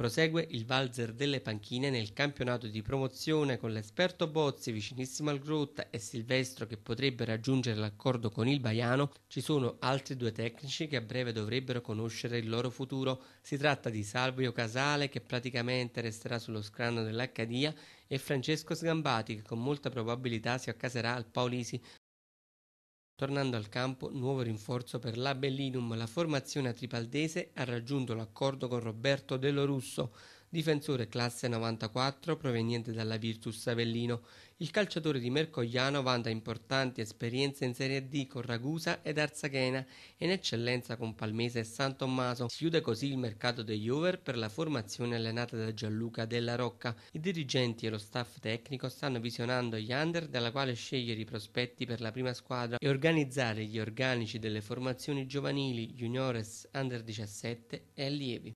Prosegue il valzer delle panchine nel campionato di promozione con l'esperto Bozzi vicinissimo al Grotta e Silvestro che potrebbe raggiungere l'accordo con il Baiano. Ci sono altri due tecnici che a breve dovrebbero conoscere il loro futuro. Si tratta di Salvio Casale che praticamente resterà sullo scranno dell'Accadia e Francesco Sgambati che con molta probabilità si accaserà al Paulisi Tornando al campo, nuovo rinforzo per l'Abellinum, la formazione tripaldese ha raggiunto l'accordo con Roberto Delorusso, difensore classe 94 proveniente dalla Virtus Avellino. Il calciatore di Mercogliano vanta importanti esperienze in Serie D con Ragusa ed Arzaghena e in eccellenza con Palmese e San Tommaso. Si chiude così il mercato degli over per la formazione allenata da Gianluca Della Rocca. I dirigenti e lo staff tecnico stanno visionando gli under dalla quale scegliere i prospetti per la prima squadra e organizzare gli organici delle formazioni giovanili, juniores, under 17 e allievi.